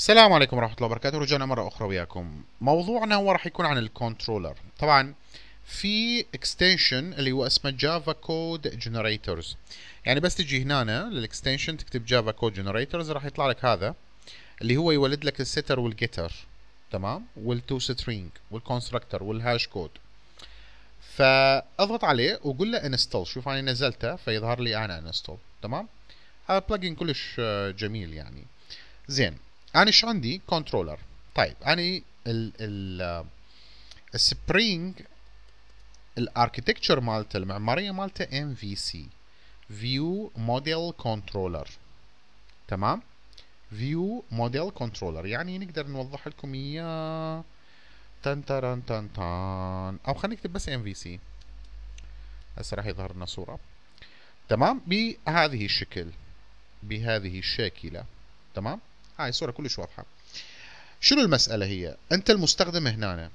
السلام عليكم ورحمة الله وبركاته رجعنا مرة أخرى وياكم موضوعنا هو راح يكون عن الكنترولر طبعا في اكستنشن اللي هو اسمه جافا كود جنريتورز يعني بس تجي هنا للاكستنشن تكتب جافا كود جنريتورز راح يطلع لك هذا اللي هو يولد لك الستر والجيتر تمام والتو سترينج والكونستراكتور والهاش كود فاضغط عليه وقول له انستول شوف انا نزلته فيظهر لي انا انستول تمام هذا بلجن كلش جميل يعني زين انا شو عندي كنترولر طيب انا ال ال السبرينج الاركتكتشر مالته المعماريه مالته ام في سي فيو موديل كنترولر تمام فيو موديل كنترولر يعني نقدر نوضح لكم اياه تن تن تن تن او خلينا نكتب بس ام في سي هسه راح يظهر لنا صوره تمام بهذه الشكل بهذه الشاكله تمام هاي الصورة كلش واضحة شنو المسألة هي أنت المستخدم هنا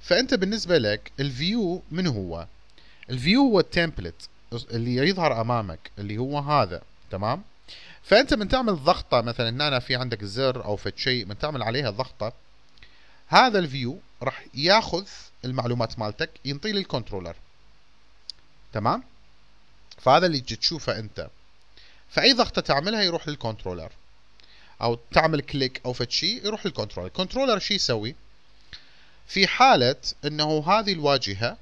فأنت بالنسبة لك الفيو من هو الفيو هو التمبلت اللي يظهر أمامك اللي هو هذا تمام فأنت من تعمل ضغطة مثلا هنا في عندك زر أو فد شيء من تعمل عليها ضغطة هذا الفيو راح ياخذ المعلومات مالتك ينطي للكنترولر تمام فهذا اللي تشوفه انت فاي ضغطه تعملها يروح للكنترولر او تعمل كليك او فد شيء يروح للكنترولر الكنترولر شو يسوي في حالة انه هذه الواجهة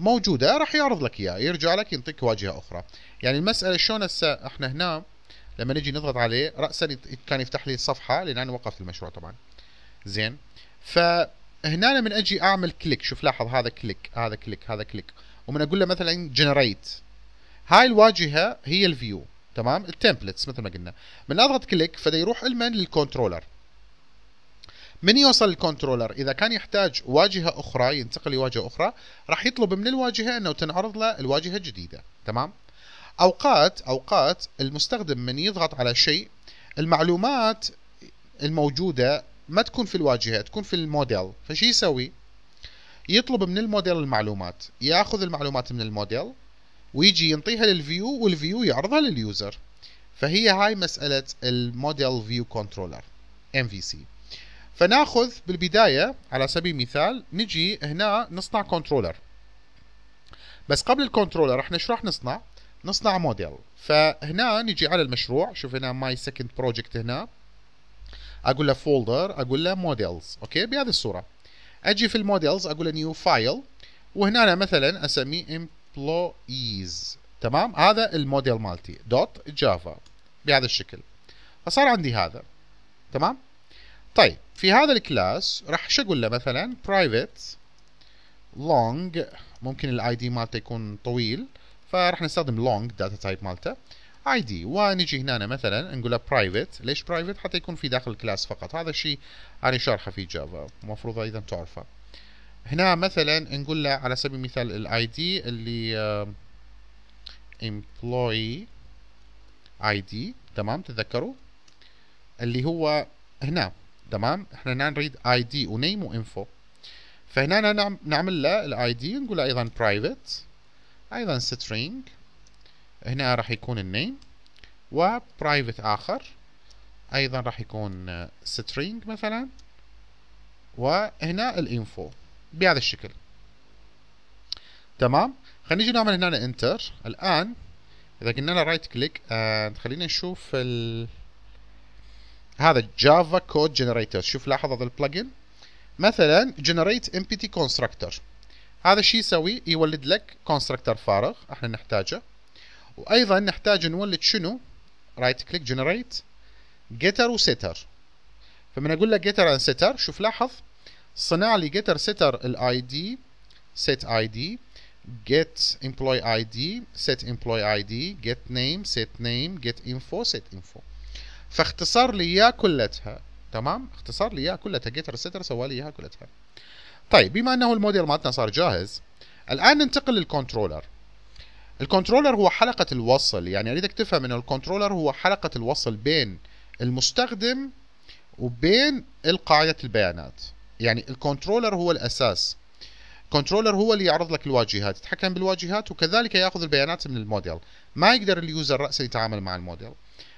موجودة راح يعرض لك اياها يرجع لك ينطيك واجهة اخرى يعني المسألة شلون هسه احنا هنا لما نجي نضغط عليه رأسا كان يفتح لي الصفحة لان انا وقفت المشروع طبعا زين فهنا من اجي اعمل كليك شوف لاحظ هذا كليك هذا كليك هذا كليك ومن اقول له مثلا جنريت هاي الواجهة هي الفيو تمام التمبلتس مثل ما قلنا من اضغط كليك فدا يروح المن للكنترولر من يوصل الكنترولر اذا كان يحتاج واجهه اخرى ينتقل لواجهه اخرى راح يطلب من الواجهه انه تنعرض له الواجهه الجديده تمام اوقات اوقات المستخدم من يضغط على شيء المعلومات الموجوده ما تكون في الواجهه تكون في الموديل فشي يسوي يطلب من الموديل المعلومات ياخذ المعلومات من الموديل ويجي ينطيها للفيو والفيو يعرضها لليوزر فهي هاي مسألة الموديل فيو كنترولر MVC فناخذ بالبداية على سبيل المثال نجي هنا نصنع كنترولر بس قبل الكنترولر احنا شو راح نصنع؟ نصنع موديل فهنا نجي على المشروع شوف هنا ماي سكند بروجكت هنا اقول له فولدر اقول له موديلز اوكي بهذه الصورة اجي في الموديلز اقول له نيو فايل وهنا أنا مثلا اسميه employees تمام هذا الموديل مالتي دوت جافا بهذا الشكل فصار عندي هذا تمام طيب في هذا الكلاس راح شو اقول له مثلا private long ممكن الاي دي مالته يكون طويل فراح نستخدم long داتا تايب مالته اي دي ونجي هنا مثلا نقول له private ليش private حتى يكون في داخل الكلاس فقط هذا الشيء انا شارحه في جافا المفروض ايضا تعرفه هنا مثلا نقول له على سبيل المثال الاي دي اللي امبلوي اي دي تمام تذكروا اللي هو هنا تمام احنا هنا نريد اي دي ونيم وانفو فهنا نعم، نعمل له الاي دي نقول له ايضا برايفت ايضا سترينج هنا راح يكون النيم وبرايفت اخر ايضا راح يكون سترينج آه، مثلا وهنا الانفو بهذا الشكل تمام خلينا نجي نعمل هنا انتر الان اذا قلنا له رايت آه، كليك خلينا نشوف ال... هذا جافا كود جنريتر شوف لاحظ هذا البلجن مثلا جنريت ام بي تي كونستراكتور هذا الشيء يسوي يولد لك كونستراكتور فارغ احنا نحتاجه وايضا نحتاج نولد شنو رايت كليك جنريت جيتر وسيتر فمن اقول لك جيتر اند سيتر شوف لاحظ صنع لي getter setter الاي دي set id get employee id set employee id get name set name get info set info فاختصر لي اياها كلتها تمام اختصر لي اياها كلتها getter setter سوى لي اياها كلتها طيب بما انه الموديل مالتنا صار جاهز الان ننتقل للكنترولر الكنترولر هو حلقة الوصل يعني اريدك تفهم انه الكنترولر هو حلقة الوصل بين المستخدم وبين قاعدة البيانات يعني الكنترولر هو الأساس كنترولر هو اللي يعرض لك الواجهات يتحكم بالواجهات وكذلك ياخذ البيانات من الموديل ما يقدر اليوزر راسا يتعامل مع الموديل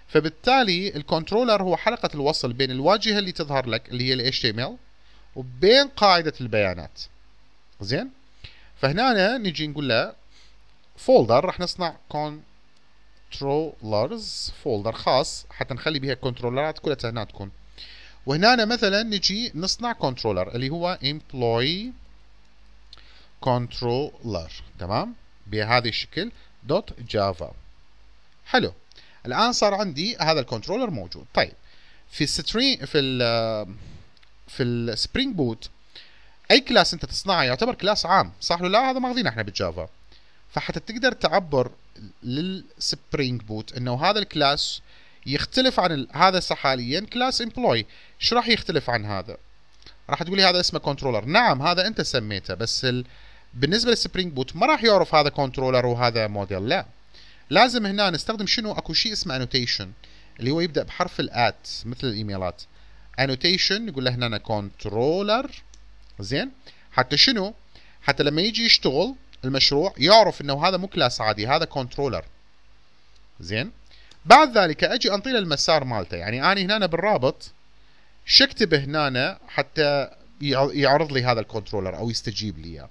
فبالتالي الكنترولر هو حلقه الوصل بين الواجهه اللي تظهر لك اللي هي ال HTML وبين قاعده البيانات زين فهنا نجي نقول له فولدر راح نصنع كنترولرز فولدر خاص حتى نخلي بها كنترولرات كلها هنا تكون وهنا مثلا نجي نصنع كنترولر اللي هو employee controller تمام بهذا الشكل دوت جافا حلو الان صار عندي هذا الكنترولر موجود طيب في الستريم في ال في السبرينج بوت اي كلاس انت تصنعه يعتبر كلاس عام صح ولا لا هذا ماخذينه احنا بالجافا فحتى تقدر تعبر للسبرينج بوت انه هذا الكلاس يختلف عن هذا حاليا كلاس امبلوي ايش راح يختلف عن هذا راح تقولي هذا اسمه كنترولر نعم هذا انت سميته بس ال... بالنسبه للسبرينج بوت ما راح يعرف هذا كنترولر وهذا موديل لا لازم هنا نستخدم شنو اكو شيء اسمه انوتيشن اللي هو يبدا بحرف الات مثل الايميلات انوتيشن نقول له هنا كنترولر زين حتى شنو حتى لما يجي يشتغل المشروع يعرف انه هذا مو كلاس عادي هذا كنترولر زين بعد ذلك اجي انطي له المسار مالته يعني انا هنا بالرابط شكتب هنا حتى يعرض لي هذا الكنترولر او يستجيب لي اياه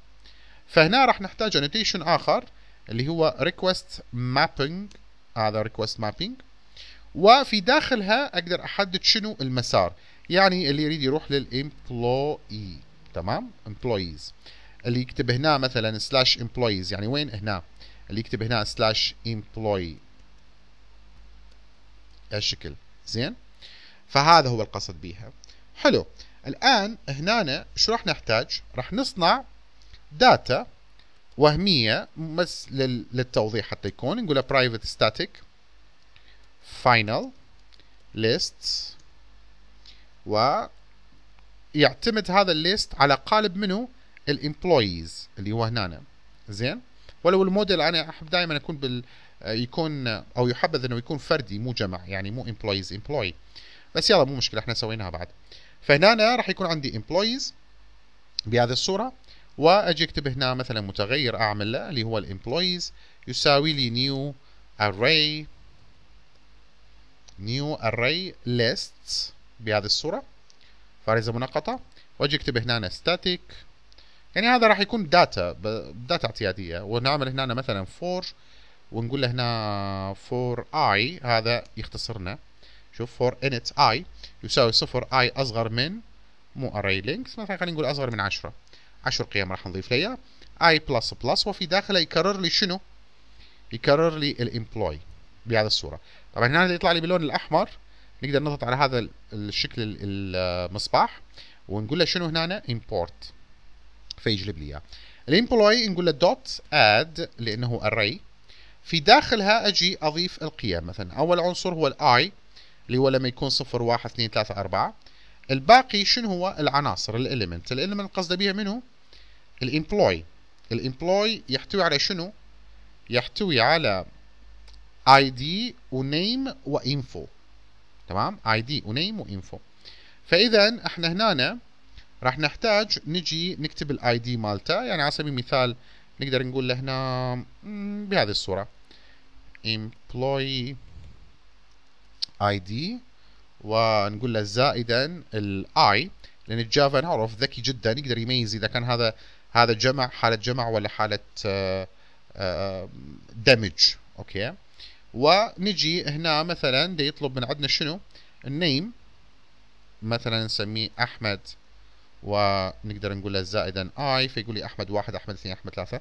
فهنا راح نحتاج انوتيشن اخر اللي هو ريكوست مابينج هذا ريكوست مابينج وفي داخلها اقدر احدد شنو المسار يعني اللي يريد يروح للامبلوي تمام امبلويز اللي يكتب هنا مثلا سلاش امبلويز يعني وين هنا اللي يكتب هنا سلاش امبلوي الشكل زين فهذا هو القصد بيها حلو الآن هنا شو راح نحتاج راح نصنع داتا وهمية بس للتوضيح حتى يكون نقولها private static final list ويعتمد هذا الليست على قالب منه الامبلويز اللي هو هنا زين ولو الموديل انا احب دائما اكون بال يكون او يحبذ انه يكون فردي مو جمع يعني مو employees employee بس يلا مو مشكله احنا سويناها بعد فهنا راح يكون عندي employees بهذه الصوره واجي اكتب هنا مثلا متغير اعمل له اللي هو الامبلويز يساوي لي نيو array نيو array ليست بهذه الصوره فارزه منقطه واجي اكتب هنا static يعني هذا راح يكون داتا داتا اعتياديه ونعمل هنا مثلا فور ونقول له هنا فور اي هذا يختصرنا شوف فور انت اي يساوي صفر اي اصغر من مو array length مثلا خلينا نقول اصغر من 10 10 قيم راح نضيف لها اياه اي بلس بلس وفي داخله يكرر لي شنو؟ يكرر لي الامبلوي بهذا الصوره طبعا هنا يطلع لي باللون الاحمر نقدر نضغط على هذا الشكل المصباح ونقول له شنو هنا امبورت فيجلب لي اياه الامبلوي نقول له دوت اد لانه array في داخلها أجي أضيف القيم مثلا أول عنصر هو الآي اللي هو لما يكون صفر واحد اثنين ثلاثة أربعة الباقي شنو هو العناصر الإليمنت الإليمنت قصده بها منه الإمبلوي الإمبلوي يحتوي على شنو يحتوي على ID ونيم وإنفو تمام ID ونيم وإنفو فإذا احنا هنا راح نحتاج نجي نكتب الاي دي مالته يعني على سبيل المثال نقدر نقول له هنا بهذه الصورة employee ID ونقول له زائدا الاي لان الجافا نعرف ذكي جدا يقدر يميز اذا كان هذا هذا جمع حالة جمع ولا حالة دمج آه، آه، اوكي ونجي هنا مثلا دي يطلب من عندنا شنو النيم مثلا نسميه احمد ونقدر نقول له زائدا اي فيقول لي احمد واحد احمد اثنين احمد ثلاثه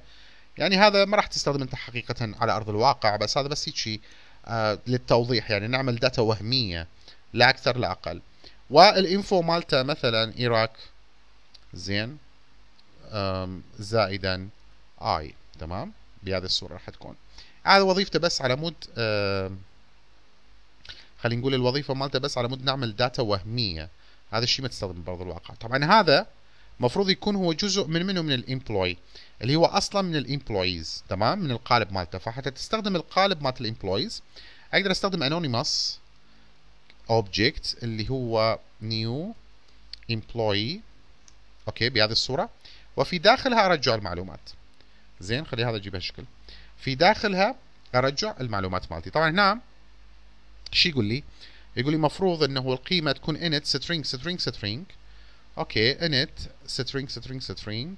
يعني هذا ما راح تستخدم انت حقيقه على ارض الواقع بس هذا بس هيك آه، للتوضيح يعني نعمل داتا وهميه لا اكثر لا اقل والانفو مالته مثلا ايراك زين زائدا اي تمام بهذه الصوره راح تكون هذا وظيفته بس على مود خلينا نقول الوظيفه مالته بس على مود نعمل داتا وهميه هذا الشيء ما تستخدمه برضو الواقع طبعا هذا مفروض يكون هو جزء من منه من الامبلوي اللي هو اصلا من الامبلويز تمام من القالب مالته فحتى تستخدم القالب مالت الامبلويز اقدر استخدم انونيموس اوبجكت اللي هو نيو امبلوي اوكي بهذه الصوره وفي داخلها ارجع المعلومات زين خلي هذا اجيبها شكل في داخلها ارجع المعلومات مالتي طبعا هنا شو يقول لي يقول لي مفروض انه القيمه تكون init string string string اوكي init string string string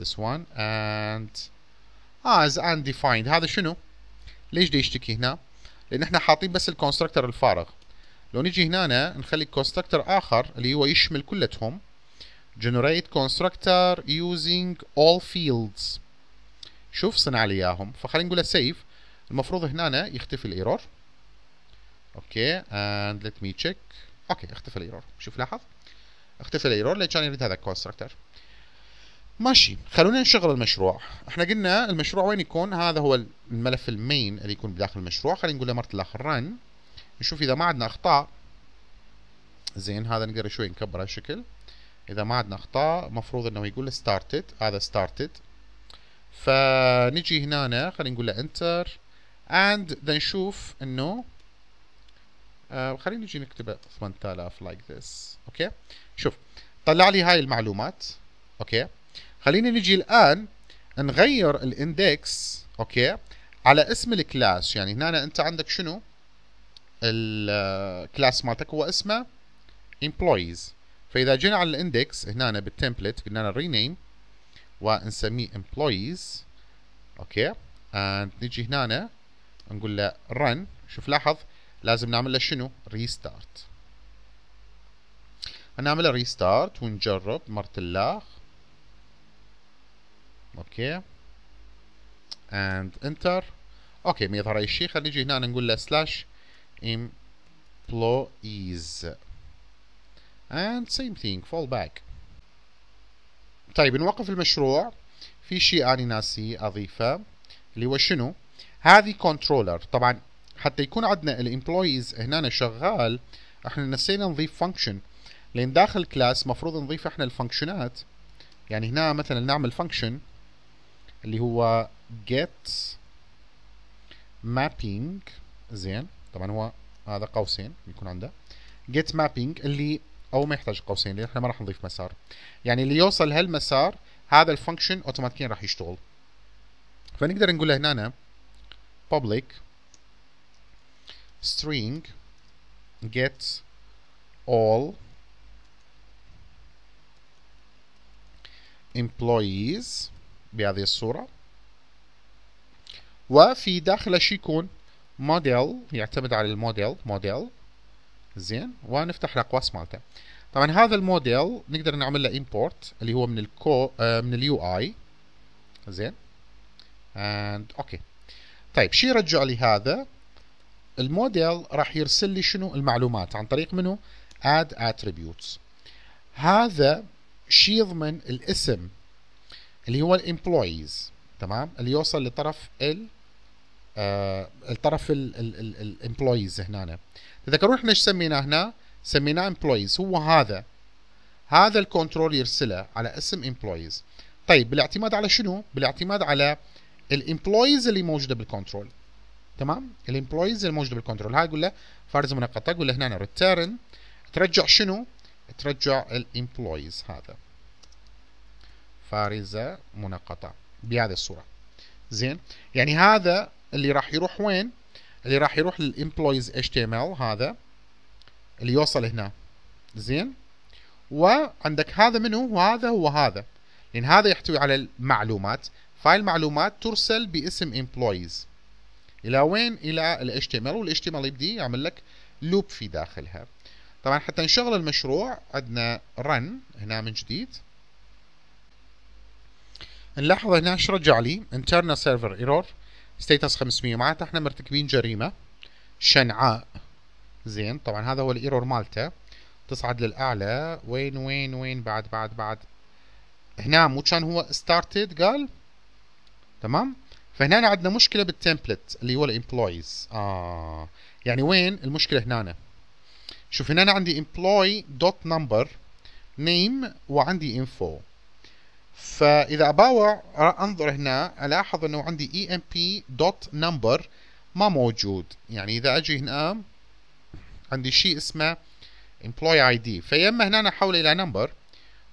this one and as آه، undefined هذا شنو؟ ليش دي يشتكي هنا؟ لان احنا حاطين بس الكونستركتر الفارغ لو نجي هنا نخلي كونستركتر اخر اللي هو يشمل كلتهم generate constructor using all fields شوف صنع لي اياهم فخلينا نقول سيف المفروض هنا يختفي الايرور اوكي اند ليت مي تشيك اوكي اختفى الايرور شوف لاحظ اختفى الايرور لان يريد هذا الكونستركتر ماشي خلونا نشغل المشروع احنا قلنا المشروع وين يكون هذا هو الملف المين اللي يكون بداخل المشروع خلينا نقول له مرت الاخر رن نشوف اذا ما عندنا اخطاء زين هذا نقدر شوي نكبره شكل اذا ما عندنا اخطاء مفروض انه يقول ستارتد هذا ستارتد فنجي هنا خلينا نقول له انتر اند نشوف انه آه خلينا نجي نكتبه 8000 like this اوكي شوف طلع لي هاي المعلومات اوكي خلينا نجي الان نغير الاندكس اوكي على اسم الكلاس يعني هنا انت عندك شنو الكلاس آه، مالتك هو اسمه employees فاذا جينا على الاندكس هنا بالتمبلت قلنا له رينيم ونسميه employees اوكي نجي هنا نقول له run شوف لاحظ لازم نعمل له شنو ريستارت هنعمل ريستارت ونجرب مرة الله اوكي اند انتر اوكي ما يظهر اي شيء خلينا نجي هنا نقول له سلاش employees and same thing fall back طيب نوقف المشروع في شيء اني ناسي اضيفه اللي هو شنو هذه كنترولر طبعا حتى يكون عندنا الامبلويز هنا شغال احنا نسينا نضيف فانكشن لان داخل كلاس مفروض نضيف احنا الفانكشنات يعني هنا مثلا نعمل فانكشن اللي هو get mapping زين طبعا هو هذا قوسين يكون عنده get mapping اللي او ما يحتاج قوسين لان احنا ما راح نضيف مسار يعني اللي يوصل هالمسار هذا الفانكشن اوتوماتيكيا راح يشتغل فنقدر نقول له هنا public string get all employees بهذه الصورة وفي داخله شو يكون موديل يعتمد على الموديل موديل زين ونفتح الاقواس مالته طبعا هذا الموديل نقدر نعمل له امبورت اللي هو من الكو آه، من اليو اي زين اند اوكي طيب شو يرجع لي هذا الموديل راح يرسل لي شنو المعلومات عن طريق منو اد اتريبيوتس هذا شيء يضمن الاسم اللي هو الامبلويز تمام اللي يوصل لطرف ال آه الطرف الامبلويز هنا تذكرون احنا ايش سميناه هنا سميناه امبلويز هو هذا هذا الكنترول يرسله على اسم امبلويز طيب بالاعتماد على شنو بالاعتماد على الامبلويز اللي موجوده بالكنترول تمام الامبلويز الموجوده بالكنترول هاي اقول له فرز منقطه اقول له هنا ريتيرن ترجع شنو؟ ترجع الامبلويز هذا فارزه منقطه بهذه الصوره زين يعني هذا اللي راح يروح وين؟ اللي راح يروح للامبلويز اتش تي ام ال هذا اللي يوصل هنا زين وعندك هذا منو وهذا هو هذا لان يعني هذا يحتوي على المعلومات فايل المعلومات ترسل باسم employees الى وين الى وال HTML يبدي يعمل لك لوب في داخلها طبعا حتى نشغل المشروع عندنا رن هنا من جديد نلاحظ هنا ايش رجع لي internal server error status 500 معناته احنا مرتكبين جريمه شنعاء زين طبعا هذا هو الايرور مالته تصعد للاعلى وين وين وين بعد بعد بعد هنا مو كان هو started قال تمام فهنا عندنا مشكله بالتمبلت اللي هو الامبلويز اه يعني وين المشكله هنا شوف هنا عندي employee دوت نمبر نيم وعندي info فاذا اباوع انظر هنا الاحظ انه عندي emp دوت نمبر ما موجود يعني اذا اجي هنا عندي شيء اسمه employee ID اما هنا احوله الى نمبر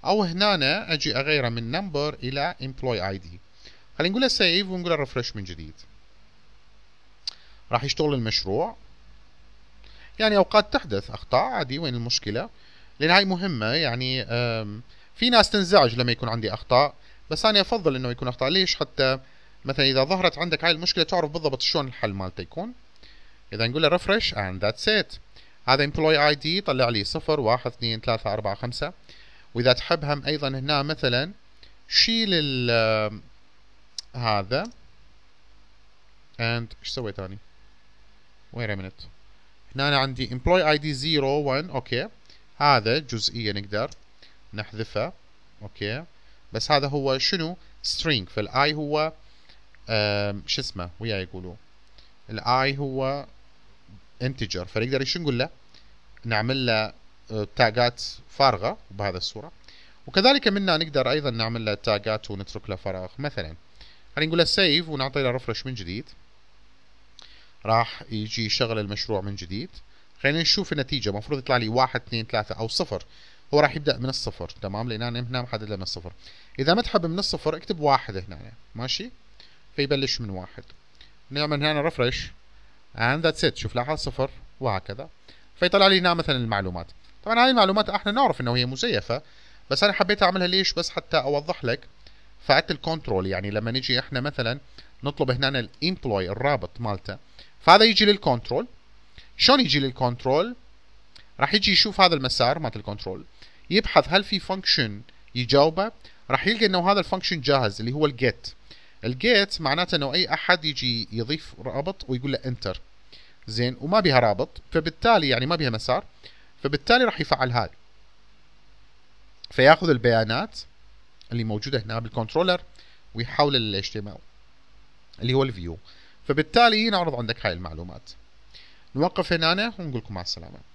او هنا اجي اغيره من نمبر الى employee ID خلينا نقول سيف ونقول ريفرش من جديد راح يشتغل المشروع يعني اوقات تحدث اخطاء عادي وين المشكله لان هاي مهمه يعني في ناس تنزعج لما يكون عندي اخطاء بس انا افضل انه يكون اخطاء ليش حتى مثلا اذا ظهرت عندك هاي المشكله تعرف بالضبط شلون الحل مالته يكون اذا نقول ريفرش اند ذاتس ات هذا امبلوي اي دي طلع لي 0 1 2 3 4 5 واذا تحب هم ايضا هنا مثلا شيل هذا and ايش سويت اني؟ wait a minute هنا أنا عندي employee ID 0 1 اوكي هذا جزئية نقدر نحذفها اوكي بس هذا هو شنو؟ string فالاي هو شو اسمه وياه يقولوا الاي هو integer فنقدر ايش نقول له؟ نعمل له تاجات آه، فارغه بهذا الصوره وكذلك منا نقدر ايضا نعمل له تاجات ونترك له فراغ مثلا خلينا نقول سيف ونعطي له ريفرش من جديد راح يجي يشغل المشروع من جديد خلينا نشوف النتيجه المفروض يطلع لي 1 2 3 او صفر هو راح يبدا من الصفر تمام لان انا هنا محدد له من الصفر اذا ما تحب من الصفر اكتب واحد هنا ماشي فيبلش من واحد نعمل هنا ريفرش and that's it شوف لاحظ صفر وهكذا فيطلع لي هنا مثلا المعلومات طبعا هذه المعلومات احنا نعرف انه هي مزيفه بس انا حبيت اعملها ليش بس حتى اوضح لك فعدت الكنترول يعني لما نجي احنا مثلا نطلب هنا الامبلوي الرابط مالته فهذا يجي للكنترول شلون يجي للكنترول راح يجي يشوف هذا المسار مالت الكنترول يبحث هل في فانكشن يجاوبه راح يلقى انه هذا الفانكشن جاهز اللي هو الجيت الجيت معناته انه اي احد يجي يضيف رابط ويقول له انتر زين وما بيها رابط فبالتالي يعني ما بيها مسار فبالتالي راح يفعل هذا فياخذ البيانات اللي موجوده هنا بالكنترولر ويحول ال HTML اللي هو الفيو فبالتالي نعرض عندك هاي المعلومات نوقف هنا ونقول لكم مع السلامه